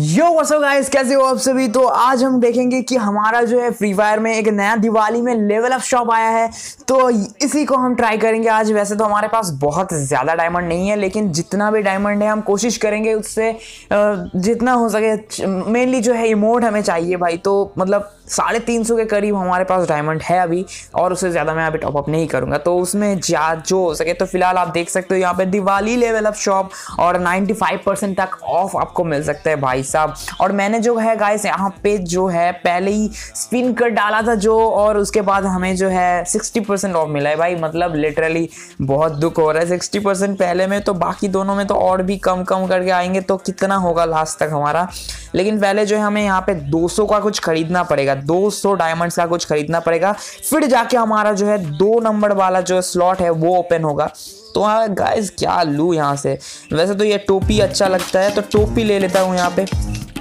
यो वसो गाइस कैसे हो आप सभी तो आज हम देखेंगे कि हमारा जो है फ्री फायर में एक नया दिवाली में लेवल अप शॉप आया है तो इसी को हम ट्राई करेंगे आज वैसे तो हमारे पास बहुत ज़्यादा डायमंड नहीं है लेकिन जितना भी डायमंड है हम कोशिश करेंगे उससे जितना हो सके मेनली जो है इमोट हमें चाहिए भाई तो मतलब साढ़े तीन सौ के करीब हमारे पास डायमंड है अभी और उससे ज़्यादा मैं अभी टॉपअप नहीं करूँगा तो उसमें जा जो हो सके तो फिलहाल आप देख सकते हो यहाँ पर दिवाली लेवल अप शॉप और नाइन्टी तक ऑफ आपको मिल सकता है भाई भाई साहब और मैंने जो है गाइस यहाँ पे जो है पहले ही स्पिन कर डाला था जो और उसके बाद हमें जो है सिक्सटी परसेंट ऑफ मिला है भाई मतलब लिटरली बहुत दुख हो रहा है सिक्सटी परसेंट पहले में तो बाकी दोनों में तो और भी कम कम करके आएंगे तो कितना होगा लास्ट तक हमारा लेकिन पहले जो है हमें यहाँ पे 200 का कुछ खरीदना पड़ेगा 200 डायमंड्स का कुछ खरीदना पड़ेगा फिर जाके हमारा जो है दो नंबर वाला जो स्लॉट है वो ओपन होगा तो हाँ गाइज क्या लूँ यहाँ से वैसे तो ये टोपी अच्छा लगता है तो टोपी ले लेता हूँ यहाँ पे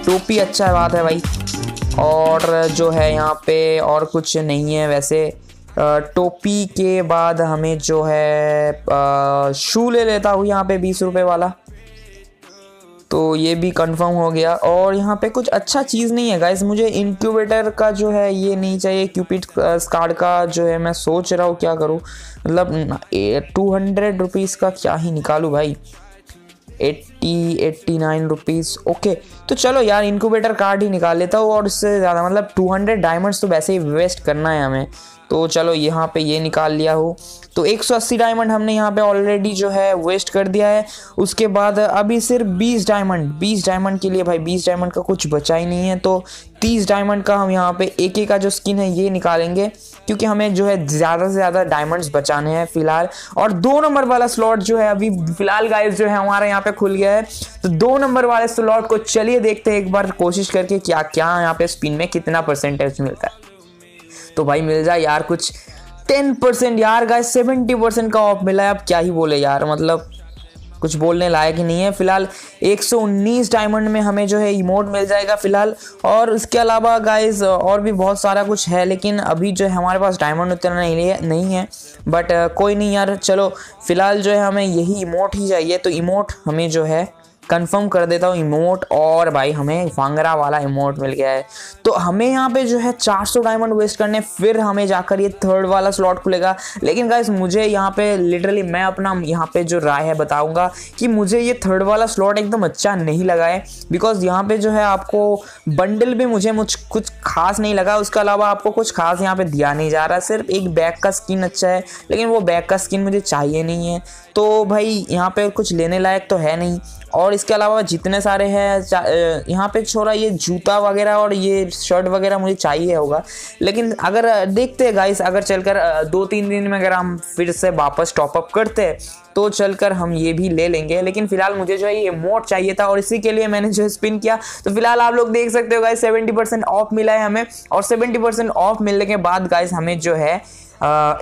टोपी अच्छा बात है भाई और जो है यहाँ पे और कुछ नहीं है वैसे टोपी के बाद हमें जो है शू ले लेता हूँ यहाँ पे बीस रुपये वाला तो ये भी कंफर्म हो गया और यहाँ पे कुछ अच्छा चीज़ नहीं है गाइज मुझे इंक्यूबेटर का जो है ये नहीं चाहिए क्यूपिट कार्ड uh, का जो है मैं सोच रहा हूँ क्या करूँ मतलब टू हंड्रेड रुपीज़ का क्या ही निकालूँ भाई eighty eighty nine rupees okay तो चलो यार इनक्यूबेटर कार्ड ही निकाल लेता हूँ और उससे ज़्यादा मतलब टू हंड्रेड डायमंड्स तो वैसे ही वेस्ट करना है हमें तो चलो यहाँ पे ये निकाल लिया हो तो 180 डायमंड हमने यहाँ पे ऑलरेडी जो है वेस्ट कर दिया है उसके बाद अभी सिर्फ 20 डायमंड 20 डायमंड के लिए भाई 20 डायमंड का कुछ बचा ही नहीं है तो 30 डायमंड का हम यहाँ पे एक एक का जो स्किन है ये निकालेंगे क्योंकि हमें जो है ज़्यादा से ज़्यादा डायमंड्स बचाने हैं फिलहाल और दो नंबर वाला स्लॉट जो है अभी फिलहाल गाइस जो है हमारे यहाँ पे खुल गया है तो दो नंबर वाले स्लॉट को चलिए देखते हैं एक बार कोशिश करके क्या क्या यहाँ पे स्पिन में कितना परसेंटेज मिलता है तो भाई मिल जाए यार कुछ टेन परसेंट यार गाइस सेवेंटी परसेंट का ऑफ मिला है अब क्या ही बोले यार मतलब कुछ बोलने लायक ही नहीं है फिलहाल 119 डायमंड में हमें जो है इमोट मिल जाएगा फिलहाल और उसके अलावा गाइस और भी बहुत सारा कुछ है लेकिन अभी जो है हमारे पास डायमंड उतना नहीं नहीं है बट कोई नहीं यार चलो फिलहाल जो है हमें यही इमोट ही चाहिए तो इमोट हमें जो है कंफर्म कर देता हूँ इमोट और भाई हमें फांगरा वाला इमोट मिल गया है तो हमें यहाँ पे जो है 400 डायमंड वेस्ट करने फिर हमें जाकर ये थर्ड वाला स्लॉट खुलेगा लेकिन गाइस मुझे यहाँ पे लिटरली मैं अपना यहाँ पे जो राय है बताऊँगा कि मुझे ये थर्ड वाला स्लॉट एकदम अच्छा नहीं लगा है बिकॉज यहाँ पे जो है आपको बंडल भी मुझे मुझ कुछ खास नहीं लगा उसके अलावा आपको कुछ खास यहाँ पे दिया नहीं जा रहा सिर्फ एक बैग का स्किन अच्छा है लेकिन वो बैग का स्किन मुझे चाहिए नहीं है तो भाई यहाँ पे कुछ लेने लायक तो है नहीं और इसके अलावा जितने सारे हैं यहाँ पे छोड़ा ये जूता वगैरह और ये शर्ट वगैरह मुझे चाहिए होगा लेकिन अगर देखते हैं गाइस अगर चलकर दो तीन दिन में अगर हम फिर से वापस टॉपअप करते हैं तो चलकर हम ये भी ले लेंगे लेकिन फिलहाल मुझे जो है ये मोट चाहिए था और इसी के लिए मैंने जो है स्पिन किया तो फिलहाल आप लोग देख सकते हो गाइज सेवेंटी परसेंट ऑफ मिला है हमें और सेवेंटी परसेंट ऑफ मिलने के बाद गाइस हमें जो है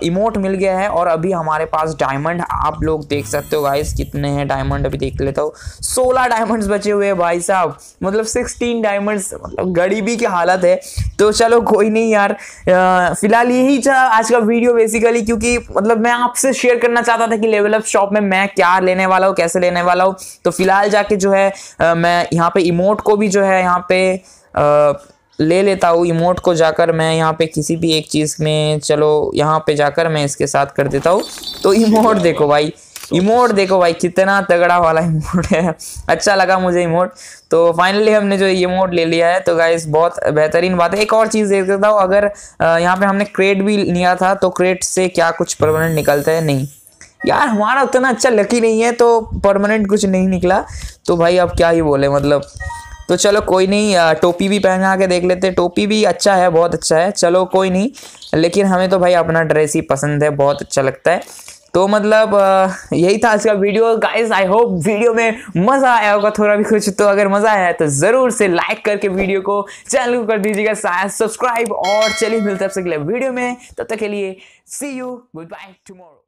इमोट मिल गया है और अभी हमारे पास डायमंड आप लोग देख सकते हो गाइस कितने हैं डायमंड अभी देख लेता हूँ सोलह डायमंड्स बचे हुए हैं भाई साहब मतलब सिक्सटीन डायमंड्स मतलब गरीबी की हालत है तो चलो कोई नहीं यार फिलहाल यही था आज का वीडियो बेसिकली क्योंकि मतलब मैं आपसे शेयर करना चाहता था कि लेवल ऑफ शॉप में मैं क्या लेने वाला हूँ कैसे लेने वाला हूँ तो फिलहाल जाके जो है मैं यहाँ पे इमोट को भी जो है यहाँ पे ले लेता हूँ इमोट को जाकर मैं यहाँ पे किसी भी एक चीज़ में चलो यहाँ पे जाकर मैं इसके साथ कर देता हूँ तो इमोट देखो भाई इमोट देखो भाई कितना तगड़ा वाला इमोट है अच्छा लगा मुझे इमोट तो फाइनली हमने जो इमोट ले लिया है तो गाइस बहुत बेहतरीन बात है एक और चीज़ देख देता हूँ अगर यहाँ पे हमने क्रेट भी लिया था तो क्रेट से क्या कुछ परमानेंट निकलता है नहीं यार हमारा उतना अच्छा लकी नहीं है तो परमानेंट कुछ नहीं निकला तो भाई अब क्या ही बोले मतलब तो चलो कोई नहीं टोपी भी पहना के देख लेते टोपी भी अच्छा है बहुत अच्छा है चलो कोई नहीं लेकिन हमें तो भाई अपना ड्रेस ही पसंद है बहुत अच्छा लगता है तो मतलब यही था आज का video guys I hope video में मज़ा आया होगा थोड़ा भी कुछ तो अगर मज़ा आया है तो ज़रूर से लाइक करके वीडियो को चैनल को कर दीजिएगा सब्सक्राइब और चलिए मिलते हैं आपसे अगले वीडियो में तब तक के लिए see you goodbye tomorrow